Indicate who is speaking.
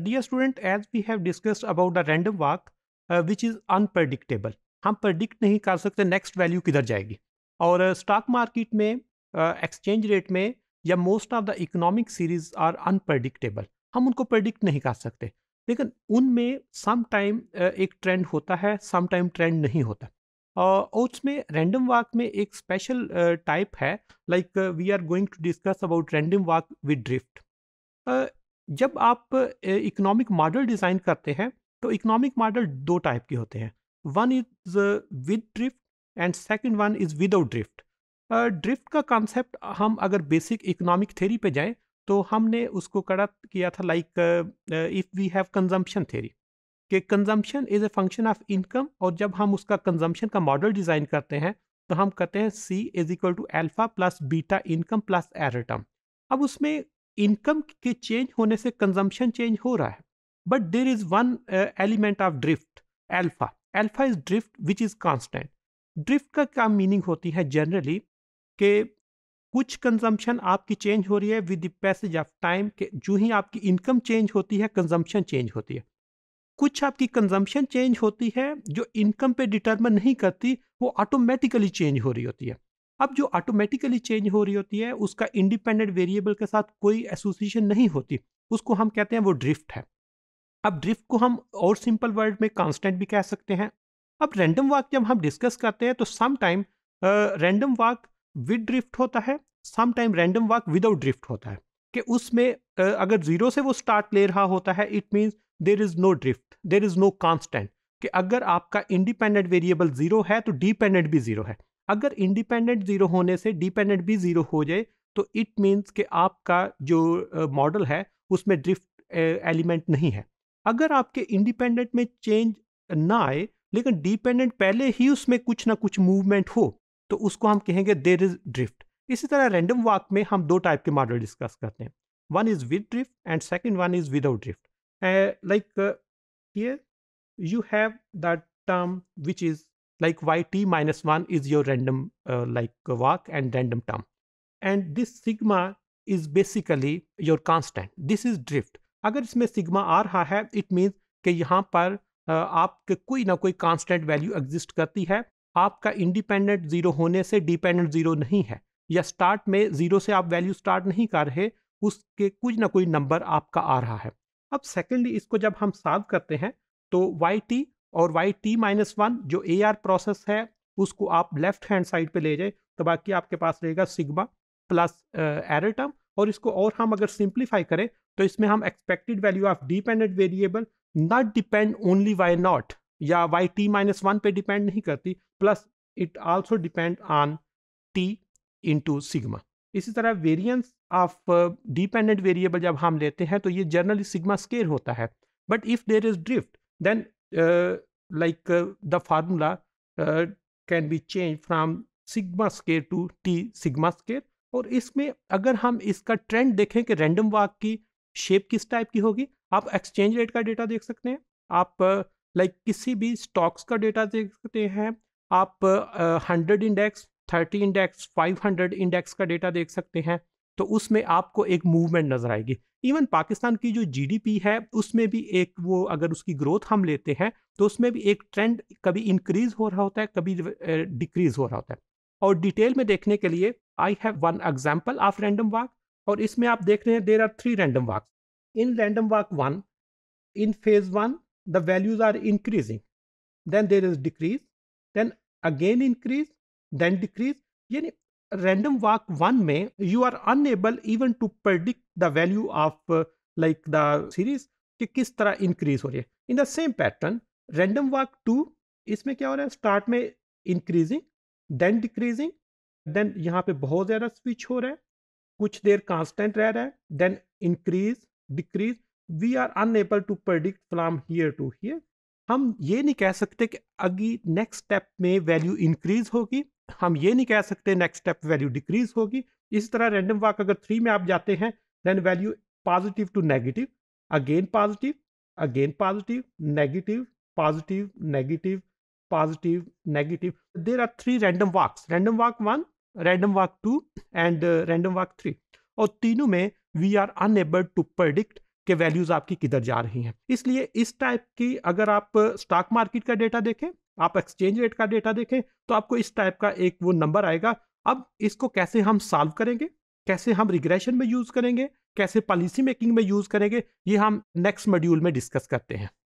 Speaker 1: Dear student, as we have discussed about the random walk, uh, which is unpredictable. हम predict नहीं कर सकते next value किधर जाएगी और stock market में exchange rate में या most of the economic series are unpredictable. हम उनको predict नहीं कर सकते लेकिन उनमें सम टाइम एक ट्रेंड होता है सम टाइम ट्रेंड नहीं होता और उसमें रैंडम वाक में एक स्पेशल टाइप है like we are going to discuss about random walk with drift जब आप इकोनॉमिक मॉडल डिज़ाइन करते हैं तो इकोनॉमिक मॉडल दो टाइप के होते हैं one is with drift and second one is without drift drift का कॉन्सेप्ट हम अगर बेसिक इकोनॉमिक थेरी पे जाएं तो हमने उसको कड़ा किया था like if we have consumption theory कि consumption is a function of income और जब हम उसका कंजम्पशन का मॉडल डिज़ाइन करते हैं तो हम कहते हैं C is equal to alpha plus beta income plus error term अब उसमें इनकम के चेंज होने से कंजम्पशन चेंज हो रहा है but there is one element of drift alpha alpha is drift which is constant drift का क्या मीनिंग होती है जनरली कि कुछ कंजम्पशन आपकी चेंज हो रही है with the passage of time के जो ही आपकी इनकम चेंज होती है कंजम्पशन चेंज होती है कुछ आपकी कंजम्पशन चेंज होती है जो इनकम पे डिटर्मन नहीं करती वो ऑटोमेटिकली चेंज हो रही होती है अब जो ऑटोमेटिकली चेंज हो रही होती है उसका इंडिपेंडेंट वेरिएबल के साथ कोई एसोसिएशन नहीं होती उसको हम कहते हैं वो ड्रिफ्ट है अब ड्रिफ्ट को हम और सिंपल वर्ड में कांस्टेंट भी कह सकते हैं अब रैंडम वाक जब हम डिस्कस करते हैं तो some time random walk with drift होता है some time random walk without drift होता है कि उसमें uh, अगर ज़ीरो से वो स्टार्ट ले रहा होता है it means there is no drift there is no constant कि अगर आपका इंडिपेंडेंट वेरिएबल ज़ीरो है तो डिपेंडेंट भी ज़ीरो है अगर इंडिपेंडेंट ज़ीरो होने से डिपेंडेंट भी ज़ीरो हो जाए तो इट मीन्स कि आपका जो मॉडल है उसमें ड्रिफ्ट एलिमेंट नहीं है अगर आपके इंडिपेंडेंट में चेंज ना आए लेकिन डिपेंडेंट पहले ही उसमें कुछ ना कुछ मूवमेंट हो तो उसको हम कहेंगे देर इज़ ड्रिफ्ट इसी तरह रैंडम वॉक में हम दो टाइप के मॉडल डिस्कस करते हैं one is with drift and second one is without drift like you have that term which is like y t minus 1 is your random uh, like walk and random term and this sigma is basically your constant this is drift अगर इसमें sigma आ रहा है it means कि यहाँ पर uh, आपके कोई ना कोई कांस्टेंट वैल्यू एग्जिस्ट करती है आपका इंडिपेंडेंट ज़ीरो होने से डिपेंडेंट ज़ीरो नहीं है या स्टार्ट में ज़ीरो से आप वैल्यू स्टार्ट नहीं कर रहे उसके कुछ ना कोई नंबर आपका आ रहा है अब सेकेंडली इसको जब हम सॉल्व करते हैं तो वाई टी और वाई टी माइनस वन जो ए आर प्रोसेस है उसको आप लेफ्ट हैंड साइड पे ले जाए तो बाकी आपके पास रहेगा सिग्मा प्लस एरर टर्म और इसको और हम अगर सिंप्लीफाई करें तो इसमें हम expected value of dependent variable not depend only Y naught या वाई टी माइनस वन पे डिपेंड नहीं करती plus it also depend on T into sigma इसी तरह वेरिएंस ऑफ डिपेंडेंट वेरिएबल जब हम लेते हैं तो ये जनरली सिग्मा स्केयर होता है but if there is drift then Uh, like uh, the formula uh, can be changed from sigma square to T sigma square और इसमें अगर हम इसका ट्रेंड देखें कि रैंडम वाक की शेप किस टाइप की होगी आप एक्सचेंज रेट का डेटा देख सकते हैं आप लाइक किसी भी स्टॉक्स का डेटा देख सकते हैं आप hundred index thirty index five hundred index का डेटा देख सकते हैं तो उसमें आपको एक मूवमेंट नज़र आएगी इवन पाकिस्तान की जो जीडीपी है उसमें भी एक वो अगर उसकी ग्रोथ हम लेते हैं तो उसमें भी एक ट्रेंड कभी इंक्रीज हो रहा होता है कभी डिक्रीज हो रहा होता है और डिटेल में देखने के लिए I have one example of random walk और इसमें आप देख रहे हैं there are three random walk in random walk one in phase one the values are increasing then there is decrease then again increase then decrease यानी random walk one में you are unable even to predict the value of like the series कि किस तरह increase हो रही है in the same pattern random walk two इसमें क्या हो रहा है स्टार्ट में इंक्रीजिंग देन डिक्रीजिंग देन यहाँ पे बहुत ज़्यादा स्विच हो रहा है कुछ देर कांस्टेंट रह रहा है then increase decrease we are unable to predict from here to here हम ये नहीं कह सकते कि अगली नेक्स्ट स्टेप में वैल्यू इंक्रीज होगी हम ये नहीं कह सकते नेक्स्ट स्टेप वैल्यू डिक्रीज होगी इस तरह रैंडम वॉक अगर थ्री में आप जाते हैं then value positive to negative again positive again positive negative positive negative positive negative there are three random walks random walk one random walk two and random walk three और तीनों में we are unable to predict के values आपकी किधर जा रही हैं इसलिए इस टाइप की अगर आप स्टॉक मार्केट का डेटा देखें आप एक्सचेंज रेट का डेटा देखें तो आपको इस टाइप का एक वो नंबर आएगा अब इसको कैसे हम सॉल्व करेंगे कैसे हम रिग्रेशन में यूज़ करेंगे कैसे पॉलिसी मेकिंग में यूज़ करेंगे ये हम नेक्स्ट मॉड्यूल में डिस्कस करते हैं